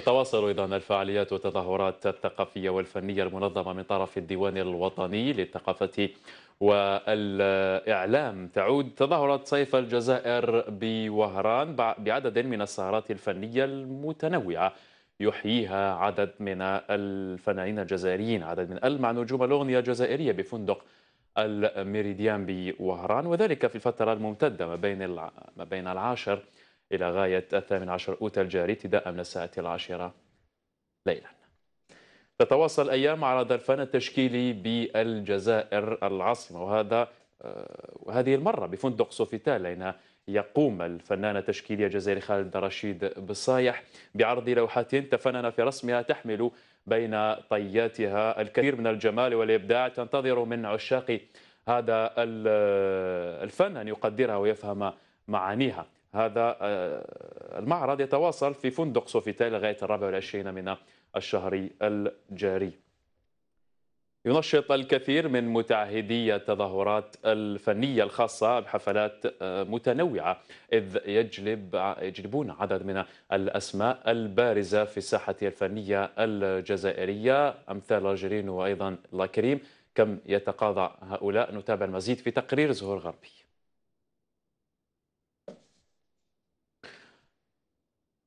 تتواصل أيضا الفعاليات والتظاهرات الثقافية والفنية المنظمة من طرف الديوان الوطني للثقافة والإعلام تعود تظاهرة صيف الجزائر بوهران بعدد من السهرات الفنية المتنوعة يحييها عدد من الفنانين الجزائريين عدد من ألمع نجوم الأغنية الجزائرية بفندق الميريديان بوهران وذلك في الفترة الممتدة ما بين ما بين العاشر إلى غاية الثامن عشر أوت الجاري ابتداء من الساعة العاشرة ليلا تتواصل أيام عرض الفن التشكيلي بالجزائر العاصمة وهذا آه، وهذه المرة بفندق سوفيتال أين يقوم الفنان التشكيلي الجزائري خالد رشيد بصايح بعرض لوحات تفنن في رسمها تحمل بين طياتها الكثير من الجمال والإبداع تنتظر من عشاق هذا آه، الفن أن يقدرها ويفهم معانيها هذا آه، المعرض يتواصل في فندق سوفيتال لغاية الرابع والعشرين من الشهر الجاري ينشط الكثير من متعهدي التظاهرات الفنية الخاصة بحفلات آه، متنوعة إذ يجلب يجلبون عدد من الأسماء البارزة في الساحة الفنية الجزائرية أمثال لاجرين وأيضا لاكريم كم يتقاضى هؤلاء نتابع المزيد في تقرير زهور غربي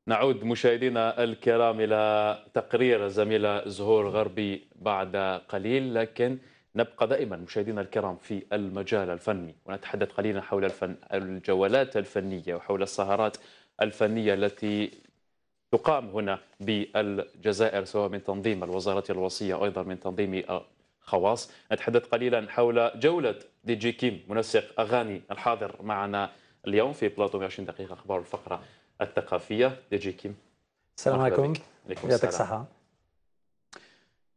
نعود مشاهدينا الكرام إلى تقرير زميلة زهور غربي بعد قليل لكن نبقى دائما مشاهدينا الكرام في المجال الفني ونتحدث قليلا حول الفن الجولات الفنية وحول السهرات الفنية التي تقام هنا بالجزائر سواء من تنظيم الوزارة الوصية أو أيضا من تنظيم خواص نتحدث قليلا حول جولة دي جي كيم منسق أغاني الحاضر معنا اليوم في بلاطو 120 دقيقة أخبار الفقرة الثقافيه دي جي كيم السلام عليكم يعطيك الصحه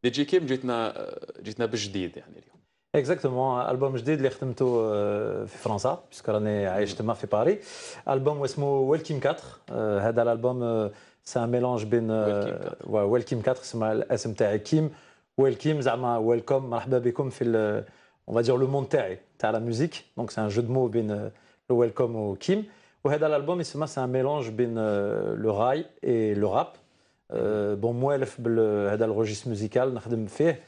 دي جي كيم جيتنا جيتنا بالجديد يعني اليوم اكزاكتومون البوم جديد اللي خدمته آه، في فرنسا بيسكو راني عايش تما في باري البوم اسمه ويلكيم 4 آه، هذا الالبوم سي ان ميلونج بين ويلكيم 4 سما الاسم تاعي كيم ويلكيم زعما ويلكم مرحبا بكم في اون فادير لو موند تاعي تاع لا ميوزيك دونك سي ان جو دو مو بين ويلكم آه، وكيم L'album, un un mélange euh, le بين et le rap. Euh, bon moi موالف le le registre musical. فيه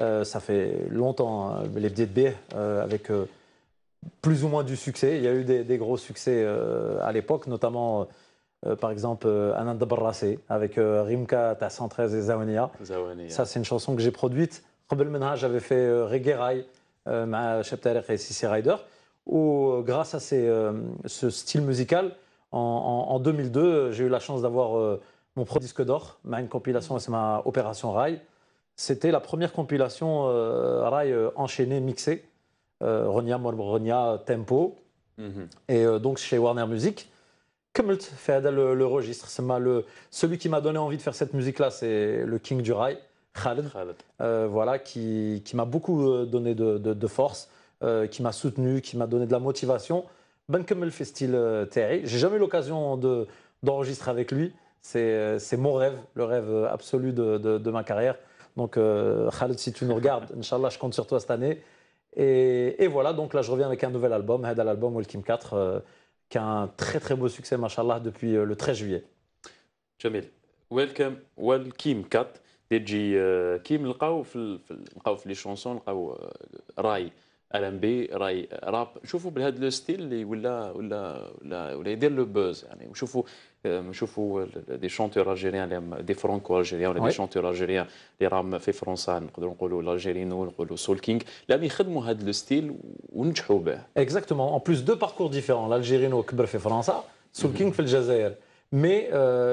euh, ça fait longtemps les de به avec plus ou moins du succès. Il y a eu des, gros succès à l'époque, notamment par exemple Anna avec Rimka Ta 113 et Zawonia. Ça, c'est une chanson que j'ai produite. Rebel Menha, j'avais fait Reggae rail ma et Sissi Rider au, grâce à euh, ce style musical. En, 2002, j'ai eu la chance d'avoir euh, mon propre disque d'or, une compilation, c'est ma Opération Rail. C'était la première compilation euh, euh enchaînée, mixée, Ronia, Ronia, Tempo. Mhm. Et donc chez Warner Music. Kumult fait le, le registre. celui qui m'a donné envie de faire cette musique-là, c'est le king du Rai, Khaled. voilà, qui, m'a beaucoup donné de force. Euh, qui m'a soutenu, qui m'a donné de la motivation. Ben Festival euh, Terry. J'ai jamais eu l'occasion d'enregistrer avec lui. Euh, c'est mon rêve, le rêve absolu de, ma carrière. Donc, Khaled, si tu nous regardes, Inch'Allah, je compte sur toi cette année. Et, voilà, donc là, je reviens avec un nouvel album, Head l'album Welcome 4, qui a un très très beau succès, Machallah, depuis le 13 juillet. Jamil, Welcome, Welcome 4, DJ Kim, le في chansons, في Rai. ال ام بي راي راب شوفوا بهذا لو ستيل اللي ولا ولا ولا, ولا يدير لو بوز يعني وشوفوا نشوفوا دي شونتور الجيريان دي فرانكو الجيريان ولا دي شونتور الجيريان اللي راهم في فرنسا نقدروا نقولوا الجيرينو نقولوا سولكينغ لان يخدموا هذا لو ستيل ونجحوا به اكزاكتومون اون بلوس دو باركور ديفيرون الجيرينو كبر في فرنسا سولكينغ في الجزائر مي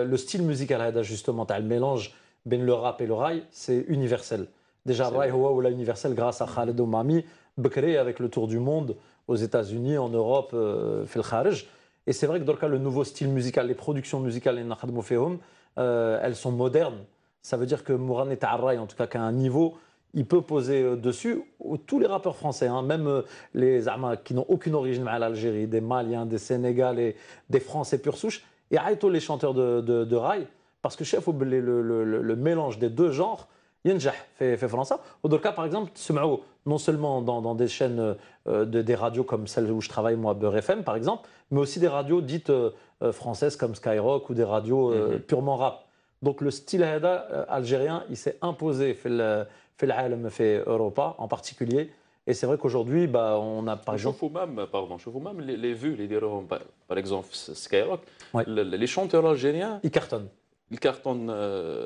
لو ستيل موزيكال هذا جوستومون تاع الميلونج بين لو راب اي لو راي سي يونيفرسيل ديجا الراي هو ولا يونيفرسيل غراس خالد ومامي avec le tour du monde aux États-Unis, en Europe, euh, Et c'est vrai que dans le cas, le nouveau style musical, les productions musicales, euh, elles sont modernes. Ça veut dire que Mourane et à en tout cas, qu'à un niveau, il peut poser euh, dessus. Tous les rappeurs français, hein, même euh, les Ama qui n'ont aucune origine à l'Algérie, des Maliens, des Sénégalais, des Français pure souche, et Aïto, les chanteurs de, de, de rail, parce que chef, le mélange des deux genres, fait في في فرنسا par exemple, ce تسمعوه non seulement dans, des chaînes euh, de, des radios comme celle où je travaille moi à par exemple mais aussi des radios dites euh, euh, françaises comme Skyrock ou des radios mm-hmm. purement rap donc le style algérien il s'est imposé fait le fait Europa en particulier et c'est vrai qu'aujourd'hui, bah, on a par exemple. Même, pardon, je vous même les, vues, les par exemple Skyrock, les, chanteurs algériens. Ils cartonnent. Ils cartonnent.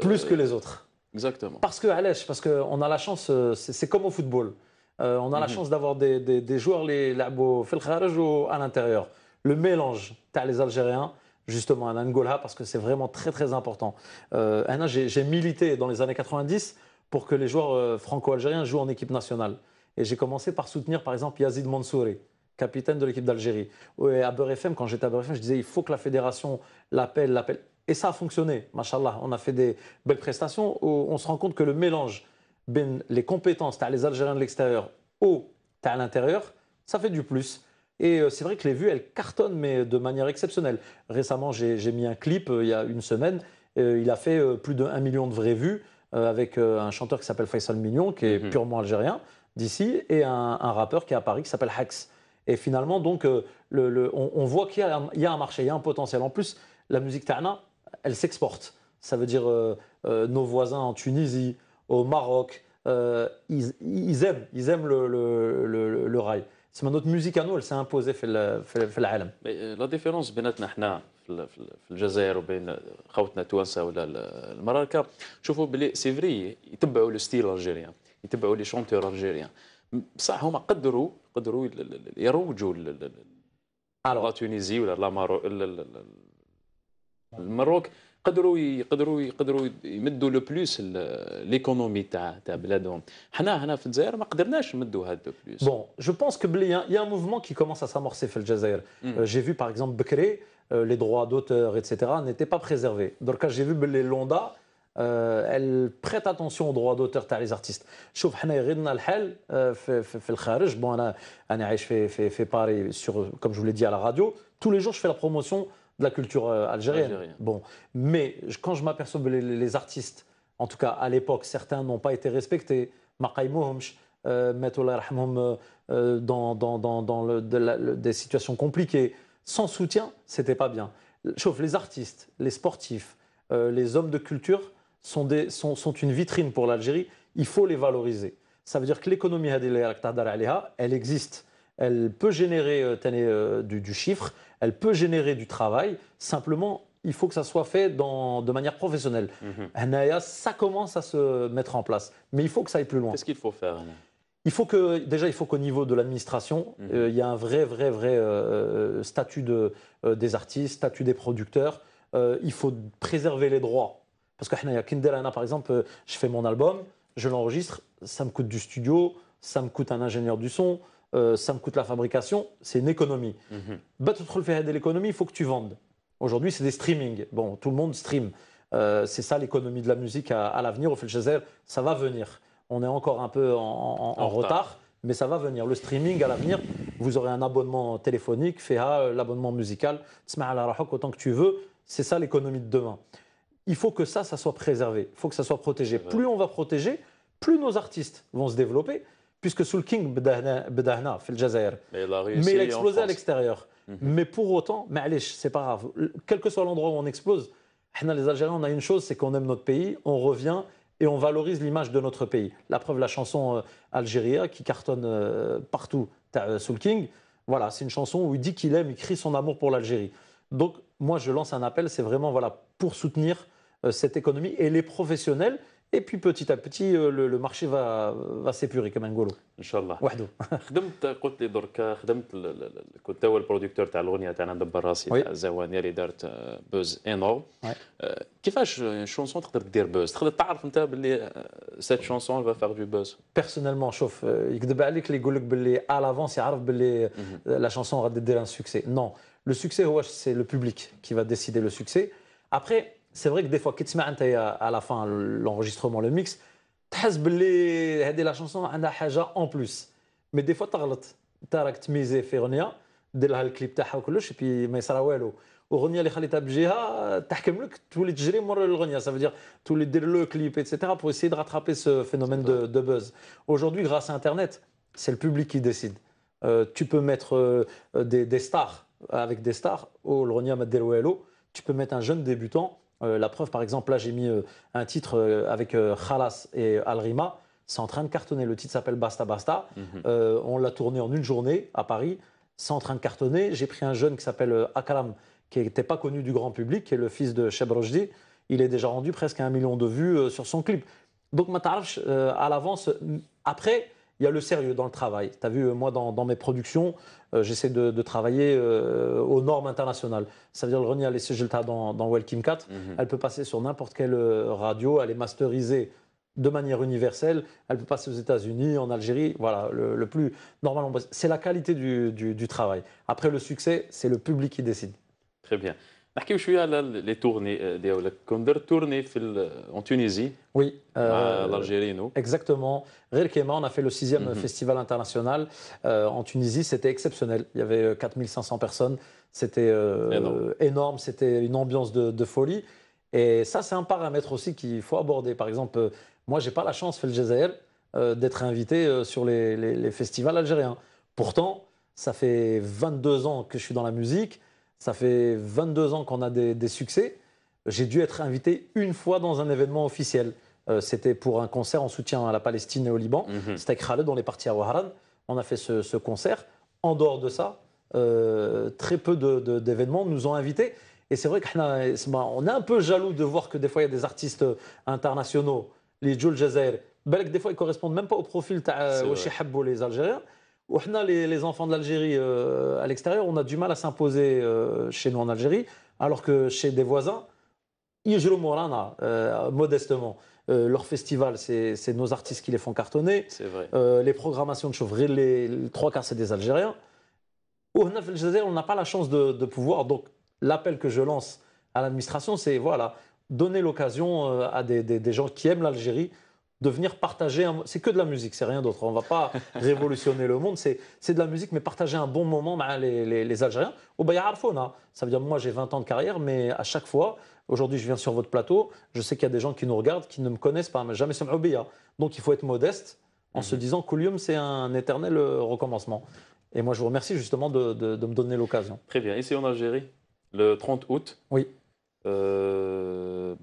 Plus que les autres. Exactement. Parce que, parce qu'on a la chance, euh, c'est comme au football. Euh, on a la mhm. chance d'avoir des, joueurs, les à l'intérieur. Le mélange, tu as les Algériens, justement, un Angola, parce que c'est vraiment très, très important. Euh, j'ai milité dans les années 90 pour que les joueurs franco-algériens jouent en équipe nationale. Et j'ai commencé par soutenir, par exemple, Yazid Mansouri capitaine de l'équipe d'Algérie. Et à Beurre FM, quand j'étais à Beurre FM, je disais il faut que la fédération l'appelle, l'appelle. Et ça a fonctionné, machallah. On a fait des belles prestations. on se rend compte que le mélange ben, les compétences, as les Algériens de l'extérieur au as à l'intérieur, ça fait du plus. Et euh, c'est vrai que les vues, elles cartonnent, mais de manière exceptionnelle. Récemment, j'ai mis un clip, euh, il y a une semaine, euh, il a fait plus de 1 million de vraies vues avec un chanteur qui s'appelle Faisal Mignon, qui est mhm. purement algérien d'ici, et un, rappeur qui est à Paris qui s'appelle Hax. Et finalement, donc, on, voit qu'il y, a un marché, il y a un potentiel. En plus, la musique Tana, elle s'exporte. Ça veut dire euh, euh, nos voisins en Tunisie, au Maroc, euh, ils, aiment, ils aiment le, le, le, rail. C'est notre musique à nous, elle s'est imposée dans le monde. La différence entre nous, في الجزائر وبين خوتنا ou le Maroc, c'est بلي يتبعوا le ستيل الجيريان يتبعوا لي الجيريان بصح هما قدروا قدروا يروجوا تونيزي le Maroc... Le Maroc, il ne peut pas mettre le plus l'économie. Il ne peut pas mettre le plus l'économie. Il ne peut pas mettre le plus Je pense qu'il y a un mouvement qui commence à s'amorcer. J'ai vu par exemple que les droits d'auteur n'étaient pas préservés. Dans le j'ai vu que l'Onda Londres prêtent attention aux droits d'auteur des artistes. Je trouve que les gens prennent le plus l'économie. Je Paris, pareil, comme je vous l'ai dit à la radio, tous les jours je fais la promotion de la culture euh, algérienne. Bon, mais quand je m'aperçois que les, artistes, en tout cas à l'époque, certains n'ont pas été respectés. Marai euh, euh, euh, dans, dans, dans, des situations compliquées. Sans soutien, c'était pas bien. les artistes, les sportifs, les hommes de culture sont, sont, sont une vitrine pour l'Algérie. Il faut les valoriser. Ça veut dire que l'économie, elle existe elle peut générer euh, euh, du, chiffre, elle peut générer du travail, simplement il faut que ça soit fait de manière professionnelle. Mhm. ça commence à se mettre en place, mais il faut que ça aille plus loin. Qu'est-ce qu'il faut faire il faut que, déjà, il faut qu'au niveau de l'administration, mhm. euh, il y a un vrai, vrai, vrai statut des artistes, statut des producteurs. il faut préserver les droits. Parce que par exemple, je fais mon album, je l'enregistre, ça me coûte du studio, ça me coûte un ingénieur du son, euh, ça me coûte la fabrication, c'est une économie. le mhm. de l'économie, il faut que tu vendes. Aujourd'hui, c'est des streamings. Bon, tout le monde stream. Euh, c'est ça l'économie de la musique à, l'avenir. Au fil de Felchazer, ça va venir. On est encore un peu en, retard. mais ça va venir. Le streaming à l'avenir, vous aurez un abonnement téléphonique, FEA, euh, l'abonnement musical, autant que tu veux. C'est ça l'économie de demain. Il faut que ça, ça soit préservé. Il faut que ça soit protégé. Plus on va protéger, plus nos artistes vont se développer puisque King Bedahna, fait le Jazair. Mais il a explosé à l'extérieur. Mhm. Mais pour autant, mais allez, c'est pas grave. Quel que soit l'endroit où on explose, les Algériens, on a une chose, c'est qu'on aime notre pays, on revient et on valorise l'image de notre pays. La preuve, la chanson euh, Algérie qui cartonne euh, partout, euh, King, voilà, c'est une chanson où il dit qu'il aime, il crie son amour pour l'Algérie. Donc, moi, je lance un appel, c'est vraiment voilà, pour soutenir cette économie et les professionnels et puis petit à petit, euh, le, marché va, va s'épurer comme un golo. Inch'Allah. Wahdo. Tu as dit que le producteur de l'Ogni était un Zawani a fait un buzz énorme. Qu'est-ce qu'une chanson peut dire buzz Tu sais que cette chanson va faire du buzz Personnellement, chauffe. Il faut que les gens disent à l'avance que la chanson va donner un succès. Non. Le succès, c'est le public qui va décider le succès. Après, c'est vrai que des fois, quand tu entends à la fin l'enregistrement, le mix, tu as que la chanson a une chose en plus. Mais des fois, tu as fait miser sur Ronia, tu as le clip de et puis mais ça va ou Ronia, les Khalid Abjiha, tu as fait que te gérer moi le ça veut dire tu les dire le clip, etc., pour essayer de rattraper ce phénomène de, de buzz. Aujourd'hui, grâce à Internet, c'est le public qui décide. Euh, tu peux mettre euh, des, des stars avec des stars, ou oh, le Ronia, tu peux mettre un jeune débutant. Euh, la preuve, par exemple, là j'ai mis euh, un titre euh, avec Khalas et Al-Rima, c'est en train de cartonner. Le titre s'appelle Basta Basta. Mhm. on l'a tourné en une journée à Paris, c'est en train de cartonner. J'ai pris un jeune qui s'appelle Akalam, qui n'était pas connu du grand public, qui est le fils de Cheb Rojdi. Il est déjà rendu presque un million de vues sur son clip. Donc, Matarj, à l'avance, après, il y a le sérieux dans le travail. Tu as vu, euh, moi, dans, mes productions, euh, j'essaie de, travailler euh, aux normes internationales. Ça veut dire, que Renia a laissé dans, dans Welcome 4. Mhm. Elle peut passer sur n'importe quelle radio, elle est masterisée de manière universelle. Elle peut passer aux États-Unis, en Algérie, voilà, le, plus normal. C'est la qualité du, du travail. Après, le succès, c'est le public qui décide. Très bien je suis à les tournées ديالك euh, euh, en Tunisie Oui. Euh, l'Algérie. nous. Exactement. Rirkema, on a fait le sixième mhm. festival international en Tunisie. C'était exceptionnel. Il y avait 4500 personnes. C'était énorme. C'était une ambiance de, folie. Et ça, c'est un paramètre aussi qu'il faut aborder. Par exemple, moi, j'ai pas la chance, fait le d'être invité sur les festivals algériens. Pourtant, ça fait 22 ans que je suis dans la musique. Ça fait 22 ans qu'on a des, succès. J'ai dû être invité une fois dans un événement officiel. Euh, c'était pour un concert en soutien à la Palestine et au Liban. Mhm. C'était avec C'était Khaled dans les parties à On a fait ce, concert. En dehors de ça, euh, très peu d'événements nous ont invités. Et c'est vrai qu'on euh, bah, est un peu jaloux de voir que des fois, il y a des artistes internationaux, les Jules que des fois, ils ne correspondent même pas au profil de les Algériens les, les enfants de l'Algérie euh, à l'extérieur, on a du mal à s'imposer euh, chez nous en Algérie, alors que chez des voisins, ils Morana, euh, modestement. leur festival, c'est nos artistes qui les font cartonner. C'est vrai. les programmations de chauffer, les, trois quarts, c'est des Algériens. on n'a pas la chance de, pouvoir. Donc, l'appel que je lance à l'administration, c'est voilà, donner l'occasion à des, gens qui aiment l'Algérie de venir partager. C'est que de la musique, c'est rien d'autre. On ne va pas révolutionner le monde. C'est de la musique, mais partager un bon moment bah, les, les, les Algériens. Au bah, hein. ça veut dire moi j'ai 20 ans de carrière, mais à chaque fois, aujourd'hui je viens sur votre plateau, je sais qu'il y a des gens qui nous regardent, qui ne me connaissent pas, mais jamais sur oh, bah, Donc il faut être modeste en se mhm. disant qu'Olium, c'est un éternel euh, recommencement. Et moi je vous remercie justement de, de me donner l'occasion. Très bien. Ici en Algérie, le 30 août. Oui.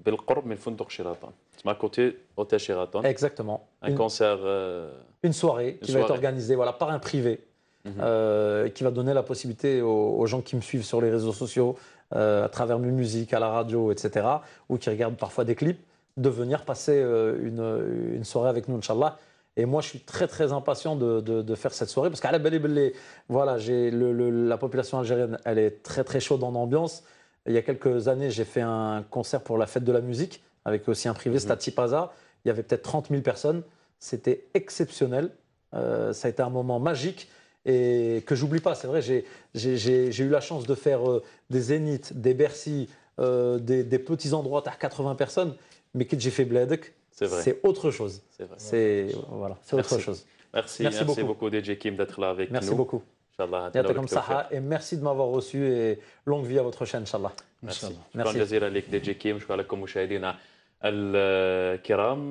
بالقرب من فندق شيراتون côté hôtel exactement un concert euh، une soirée qui va être organisée voilà par un privé mhm. euh, qui va donner la possibilité aux, gens qui me suivent sur les réseaux sociaux euh, à travers mes musiques à la radio etc ou qui regardent parfois des clips de venir passer une, soirée avec nous inchallah et moi, je suis très, très impatient de, faire cette soirée parce qu'à la belle voilà, j'ai la population algérienne, elle est très, très chaude en ambiance. Il y a quelques années, j'ai fait un concert pour la fête de la musique avec aussi un privé, mhm. Stati Plaza. Il y avait peut-être 30 000 personnes. C'était exceptionnel. Euh, ça a été un moment magique et que j'oublie pas. C'est vrai, j'ai eu la chance de faire euh, des Zénith, des Bercy, euh, des, petits endroits à 80 personnes, mais que j'ai fait Bledek, c'est autre chose. C'est voilà, autre chose. Merci, beaucoup. DJ Kim, d'être là avec nous. Merci beaucoup. Et merci de m'avoir reçu et longue vie à votre chaîne, inshallah